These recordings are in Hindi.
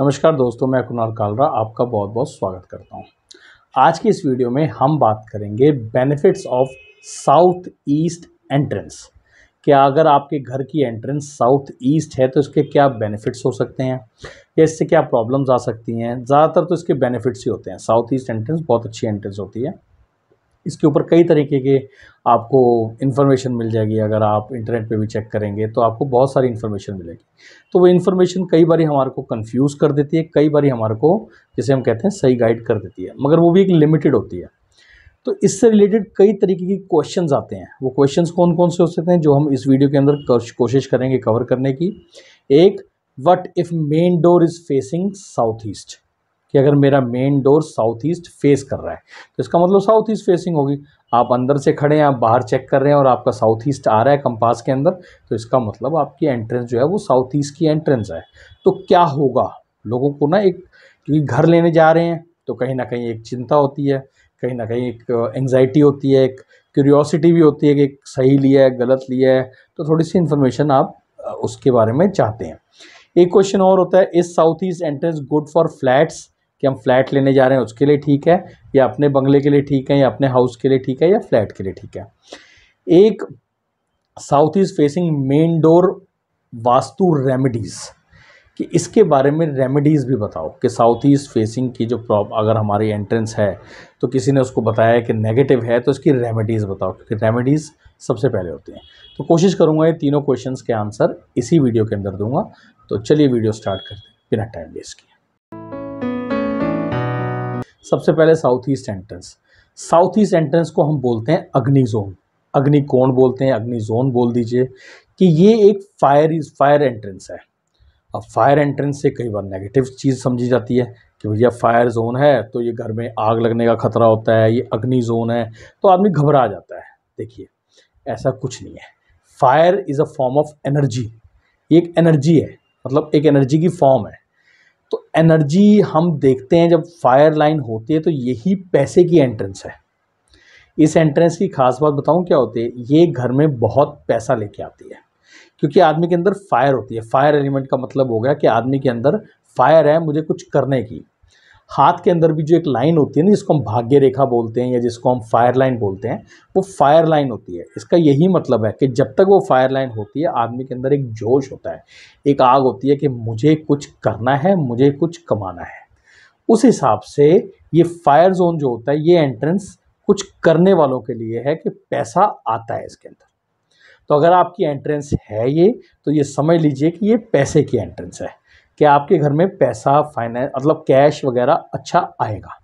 नमस्कार दोस्तों मैं कुणाल कालरा आपका बहुत बहुत स्वागत करता हूं। आज की इस वीडियो में हम बात करेंगे benefits of south east entrance क्या अगर आपके घर की एंट्रेंस साउथ ईस्ट है तो इसके क्या बेनिफिट्स हो सकते हैं या इससे क्या प्रॉब्लम्स आ सकती हैं ज़्यादातर तो इसके बेनिफिट्स ही होते हैं साउथ ईस्ट एंट्रेंस बहुत अच्छी एंट्रेंस होती है इसके ऊपर कई तरीके के आपको इन्फॉर्मेशन मिल जाएगी अगर आप इंटरनेट पे भी चेक करेंगे तो आपको बहुत सारी इन्फॉर्मेशन मिलेगी तो वो इन्फॉर्मेशन कई बार हमारे को कन्फ्यूज़ कर देती है कई बार हमारे को जैसे हम कहते हैं सही गाइड कर देती है मगर वो भी एक लिमिटेड होती है तो इससे रिलेटेड कई तरीके के क्वेश्चन आते हैं वो क्वेश्चन कौन कौन से हो सकते हैं जो हम इस वीडियो के अंदर कोशिश करेंगे कवर करने की एक what if main door is facing south east कि अगर मेरा main door south east face कर रहा है तो इसका मतलब साउथ ईस्ट फेसिंग होगी आप अंदर से खड़े हैं आप बाहर चेक कर रहे हैं और आपका साउथ ईस्ट आ रहा है कंपास के अंदर तो इसका मतलब आपकी एंट्रेंस जो है वो साउथ ईस्ट की एंट्रेंस है तो क्या होगा लोगों को ना एक क्योंकि घर लेने जा रहे हैं तो कहीं ना कहीं एक चिंता होती है कहीं ना कहीं एक एंगजाइटी होती है एक क्यूरियोसिटी भी होती है कि सही लिया है गलत लिया है तो थोड़ी सी इन्फॉर्मेशन आप उसके बारे में चाहते हैं एक क्वेश्चन और होता है इस south east entrance good for flats कि हम फ्लैट लेने जा रहे हैं उसके लिए ठीक है या अपने बंगले के लिए ठीक है या अपने हाउस के लिए ठीक है या फ्लैट के लिए ठीक है एक south east facing main door vastu remedies कि इसके बारे में रेमेडीज़ भी बताओ कि साउथ ईस्ट फेसिंग की जो प्रॉब अगर हमारी एंट्रेंस है तो किसी ने उसको बताया कि नेगेटिव है तो इसकी रेमेडीज़ बताओ क्योंकि रेमेडीज़ सबसे पहले होती हैं तो कोशिश करूँगा ये तीनों क्वेश्चंस के आंसर इसी वीडियो के अंदर दूंगा तो चलिए वीडियो स्टार्ट करते हैं बिना टाइम वेस्ट किए सबसे पहले south east entrance south east entrance को हम बोलते हैं अग्नि जोन अग्नि कोण बोलते हैं अग्नि जोन बोल दीजिए कि ये एक फायर इज फायर एंट्रेंस है अब फायर एंट्रेंस से कई बार नेगेटिव चीज़ समझी जाती है कि भैया फायर जोन है तो ये घर में आग लगने का खतरा होता है ये अग्नि जोन है तो आदमी घबरा जाता है देखिए ऐसा कुछ नहीं है fire is a form of energy ये एक एनर्जी है मतलब एक एनर्जी की फॉर्म है तो एनर्जी हम देखते हैं जब फायर लाइन होती है तो यही पैसे की एंट्रेंस है इस एंट्रेंस की खास बात बताऊं क्या होती है ये घर में बहुत पैसा लेके आती है क्योंकि आदमी के अंदर फायर होती है फायर एलिमेंट का मतलब हो गया कि आदमी के अंदर फायर है मुझे कुछ करने की हाथ के अंदर भी जो एक लाइन होती है ना जिसको हम भाग्य रेखा बोलते हैं या जिसको हम फायर लाइन बोलते हैं वो फायर लाइन होती है इसका यही मतलब है कि जब तक वो फायर लाइन होती है आदमी के अंदर एक जोश होता है एक आग होती है कि मुझे कुछ करना है मुझे कुछ कमाना है उस हिसाब से ये फायर जोन जो होता है ये एंट्रेंस कुछ करने वालों के लिए है कि पैसा आता है इसके अंदर तो अगर आपकी एंट्रेंस है ये तो ये समझ लीजिए कि ये पैसे की एंट्रेंस है कि आपके घर में पैसा फाइनेंस मतलब कैश वगैरह अच्छा आएगा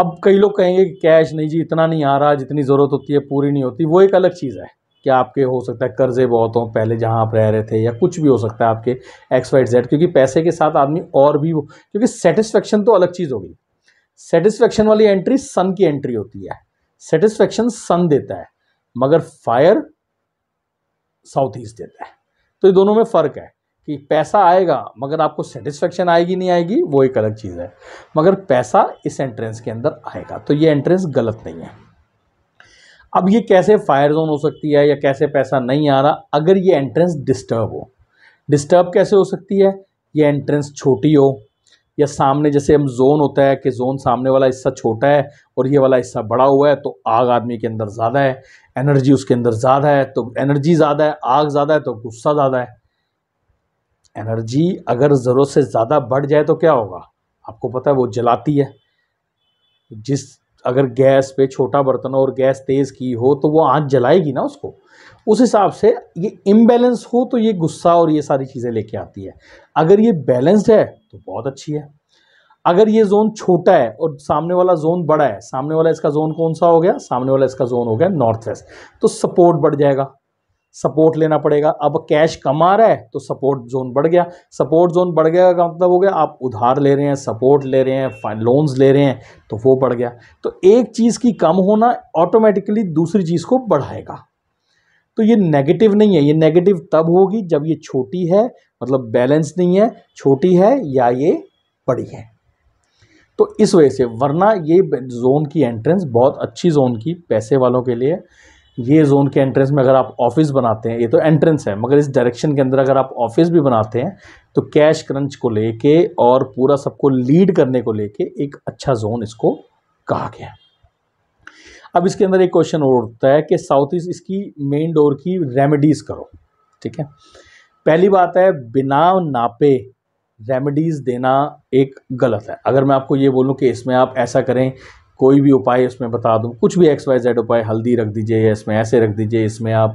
अब कई लोग कहेंगे कि कैश नहीं जी इतना नहीं आ रहा जितनी ज़रूरत होती है पूरी नहीं होती वो एक अलग चीज़ है कि आपके हो सकता है कर्जे बहुत हों पहले जहाँ आप रह रहे थे या कुछ भी हो सकता है आपके एक्स वाइट जेड क्योंकि पैसे के साथ आदमी और भी वो क्योंकि सेटिस्फेक्शन तो अलग चीज़ होगी सेटिस्फेक्शन वाली एंट्री सन की एंट्री होती है सेटिस्फेक्शन सन देता है मगर फायर साउथ ईस्ट देता है तो ये दोनों में फ़र्क है कि पैसा आएगा मगर आपको सेटिस्फेक्शन आएगी नहीं आएगी वो एक अलग चीज़ है मगर पैसा इस एंट्रेंस के अंदर आएगा तो ये एंट्रेंस गलत नहीं है अब ये कैसे फायर जोन हो सकती है या कैसे पैसा नहीं आ रहा अगर ये एंट्रेंस डिस्टर्ब हो डिस्टर्ब कैसे हो सकती है ये एंट्रेंस छोटी हो या सामने जैसे हम जोन होता है कि जोन सामने वाला हिस्सा छोटा है और ये वाला हिस्सा बड़ा हुआ है तो आग आदमी के अंदर ज़्यादा है एनर्जी उसके अंदर ज़्यादा है तो एनर्जी ज़्यादा है आग ज़्यादा है तो गुस्सा ज़्यादा है एनर्जी अगर ज़रूरत से ज़्यादा बढ़ जाए तो क्या होगा आपको पता है वो जलाती है जिस अगर गैस पे छोटा बर्तन और गैस तेज़ की हो तो वो आँच जलाएगी ना उसको उस हिसाब से ये इम्बेलेंस हो तो ये गुस्सा और ये सारी चीज़ें लेके आती है अगर ये बैलेंस्ड है तो बहुत अच्छी है अगर ये जोन छोटा है और सामने वाला जोन बड़ा है सामने वाला इसका जोन कौन सा हो गया सामने वाला इसका जोन हो गया नॉर्थ वेस्ट तो सपोर्ट बढ़ जाएगा सपोर्ट लेना पड़ेगा अब कैश कमा रहा है तो सपोर्ट जोन बढ़ गया सपोर्ट जोन बढ़ गया का मतलब हो गया आप उधार ले रहे हैं सपोर्ट ले रहे हैं लोन्स ले रहे हैं तो वो बढ़ गया तो एक चीज़ की कम होना ऑटोमेटिकली दूसरी चीज़ को बढ़ाएगा तो ये नेगेटिव नहीं है ये नेगेटिव तब होगी जब ये छोटी है मतलब बैलेंस नहीं है छोटी है या ये बड़ी है तो इस वजह से वरना ये जोन की एंट्रेंस बहुत अच्छी जोन की पैसे वालों के लिए ये जोन के एंट्रेंस में अगर आप ऑफिस बनाते हैं ये तो एंट्रेंस है मगर इस डायरेक्शन के अंदर अगर आप ऑफिस भी बनाते हैं तो कैश क्रंच को लेके और पूरा सबको लीड करने को लेके एक अच्छा जोन इसको कहा गया अब इसके अंदर एक क्वेश्चन और उठता है कि साउथ ईस्ट इसकी मेन डोर की रेमेडीज़ करो ठीक है पहली बात है बिना नापे रेमेडीज़ देना एक गलत है अगर मैं आपको ये बोलूँ कि इसमें आप ऐसा करें कोई भी उपाय इसमें बता दूँ कुछ भी एक्स वाई जेड उपाय हल्दी रख दीजिए या इसमें ऐसे रख दीजिए इसमें आप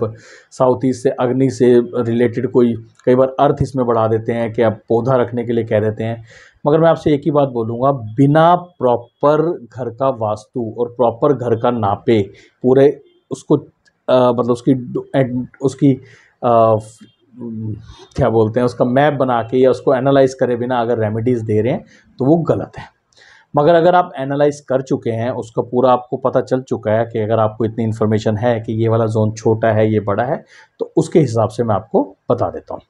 साउथ ईस्ट से अग्नि से रिलेटेड कोई कई बार अर्थ इसमें बढ़ा देते हैं कि आप पौधा रखने के लिए कह देते हैं मगर मैं आपसे एक ही बात बोलूँगा बिना प्रॉपर घर का वास्तु और प्रॉपर घर का नापे पूरे उसको आ, मतलब उसकी उसकी आ, क्या बोलते हैं उसका मैप बना के या उसको एनालाइज करे बिना अगर रेमेडीज़ दे रहे हैं तो वो गलत है मगर अगर आप एनालाइज कर चुके हैं उसका पूरा आपको पता चल चुका है कि अगर आपको इतनी इन्फॉर्मेशन है कि ये वाला जोन छोटा है ये बड़ा है तो उसके हिसाब से मैं आपको बता देता हूँ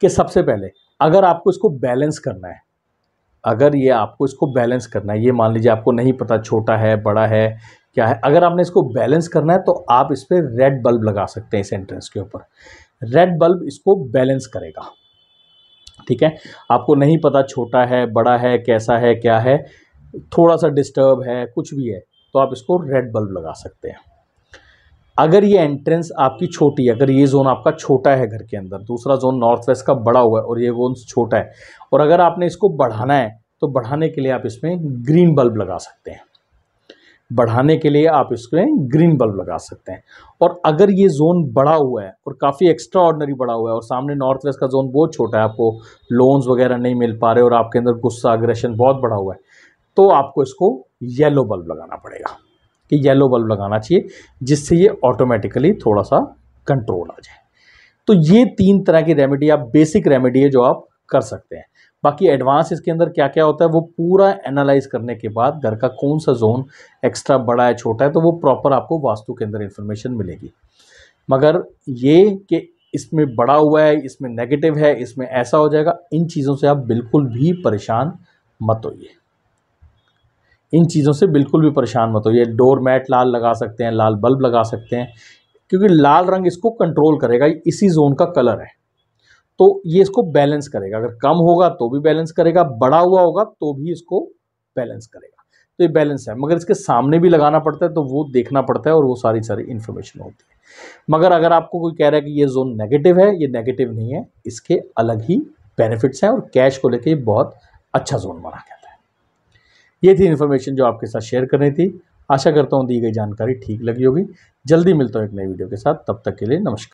कि सबसे पहले अगर आपको इसको बैलेंस करना है अगर ये आपको इसको बैलेंस करना है ये मान लीजिए आपको नहीं पता छोटा है बड़ा है क्या है अगर आपने इसको बैलेंस करना है तो आप इस पर रेड बल्ब लगा सकते हैं इस एंट्रेंस के ऊपर रेड बल्ब इसको बैलेंस करेगा ठीक है आपको नहीं पता छोटा है बड़ा है कैसा है क्या है थोड़ा सा डिस्टर्ब है कुछ भी है तो आप इसको रेड बल्ब लगा सकते हैं अगर ये एंट्रेंस आपकी छोटी अगर ये जोन आपका छोटा है घर के अंदर दूसरा जोन नॉर्थ वेस्ट का बड़ा हुआ है और ये जोन छोटा है और अगर आपने इसको बढ़ाना है तो बढ़ाने के लिए आप इसमें ग्रीन बल्ब लगा सकते हैं बढ़ाने के लिए आप इसमें ग्रीन बल्ब लगा सकते हैं और अगर ये जोन बड़ा हुआ है और काफ़ी एक्स्ट्रा ऑर्डनरी बड़ा हुआ है और सामने नॉर्थ वेस्ट का जोन बहुत छोटा है आपको लोन्स वगैरह नहीं मिल पा रहे और आपके अंदर गुस्सा अग्रेशन बहुत बड़ा हुआ है तो आपको इसको येलो बल्ब लगाना पड़ेगा कि येलो बल्ब लगाना चाहिए जिससे ये ऑटोमेटिकली थोड़ा सा कंट्रोल आ जाए तो ये तीन तरह की रेमेडी आप बेसिक रेमेडी है जो आप कर सकते हैं बाकी एडवांस इसके अंदर क्या क्या होता है वो पूरा एनालाइज करने के बाद घर का कौन सा जोन एक्स्ट्रा बड़ा है छोटा है तो वो प्रॉपर आपको वास्तु के अंदर इन्फॉर्मेशन मिलेगी मगर ये कि इसमें बड़ा हुआ है इसमें नेगेटिव है इसमें ऐसा हो जाएगा इन चीज़ों से आप बिल्कुल भी परेशान मत होइए इन चीज़ों से बिल्कुल भी परेशान मत होइए डोर मैट लाल लगा सकते हैं लाल बल्ब लगा सकते हैं क्योंकि लाल रंग इसको कंट्रोल करेगा इसी जोन का कलर है तो ये इसको बैलेंस करेगा अगर कम होगा तो भी बैलेंस करेगा बड़ा हुआ होगा तो भी इसको बैलेंस करेगा तो ये बैलेंस है मगर इसके सामने भी लगाना पड़ता है तो वो देखना पड़ता है और वो सारी सारी इन्फॉर्मेशन होती है मगर अगर आपको कोई कह रहा है कि ये जोन नेगेटिव है ये नेगेटिव नहीं है इसके अलग ही बेनिफिट्स हैं और कैश को लेकर बहुत अच्छा जोन माना जाता है ये थी इन्फॉर्मेशन जो आपके साथ शेयर करनी थी आशा करता हूँ दी गई जानकारी ठीक लगी होगी जल्दी मिलता हूँ एक नई वीडियो के साथ तब तक के लिए नमस्कार